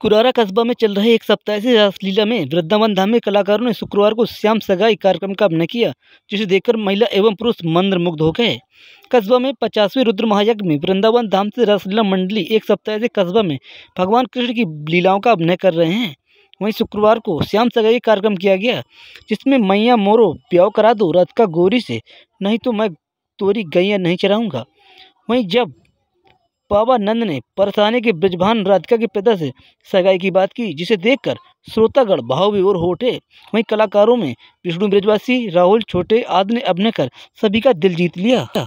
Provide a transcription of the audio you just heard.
कुरारा कस्बा में चल रहे एक सप्ताह से रासलीला में वृद्धावन धाम में कलाकारों ने शुक्रवार को श्याम सगाई कार्यक्रम का अभिनय किया जिसे देखकर महिला एवं पुरुष मंत्र मुग्ध हो गए कस्बा में पचासवें रुद्र महायज्ञ में वृंदावन धाम से रासलीला मंडली एक सप्ताह से कस्बा में भगवान कृष्ण की लीलाओं का अभिनय कर रहे हैं वहीं शुक्रवार को श्याम सगाई कार्यक्रम किया गया जिसमें मैया मोरो प्याव करा दो रथ का गोरी से नहीं तो मैं तोरी गैया नहीं चराऊँगा वहीं जब नंद ने परसाने के ब्रजभान राधिका के पिता से सगाई की बात की जिसे देखकर श्रोतागढ़ भाव विभोर हो उठे वहीं कलाकारों में विष्णु ब्रजवासी राहुल छोटे आदि ने अभिनय कर सभी का दिल जीत लिया